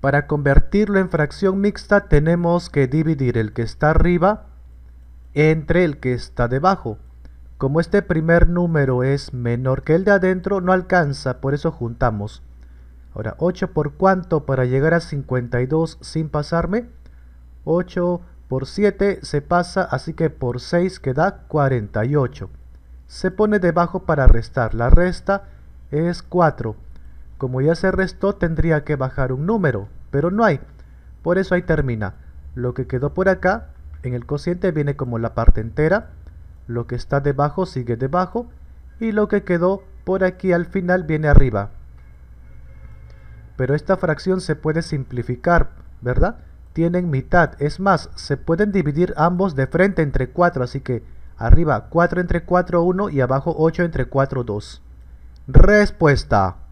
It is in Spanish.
Para convertirlo en fracción mixta tenemos que dividir el que está arriba entre el que está debajo. Como este primer número es menor que el de adentro, no alcanza, por eso juntamos. Ahora, 8 por cuánto para llegar a 52 sin pasarme? 8 por 7 se pasa, así que por 6 queda 48. Se pone debajo para restar. La resta es 4. Como ya se restó, tendría que bajar un número, pero no hay. Por eso ahí termina. Lo que quedó por acá, en el cociente viene como la parte entera. Lo que está debajo sigue debajo. Y lo que quedó por aquí al final viene arriba. Pero esta fracción se puede simplificar, ¿verdad? Tienen mitad, es más, se pueden dividir ambos de frente entre 4, así que arriba 4 entre 4, 1 y abajo 8 entre 4, 2. Respuesta.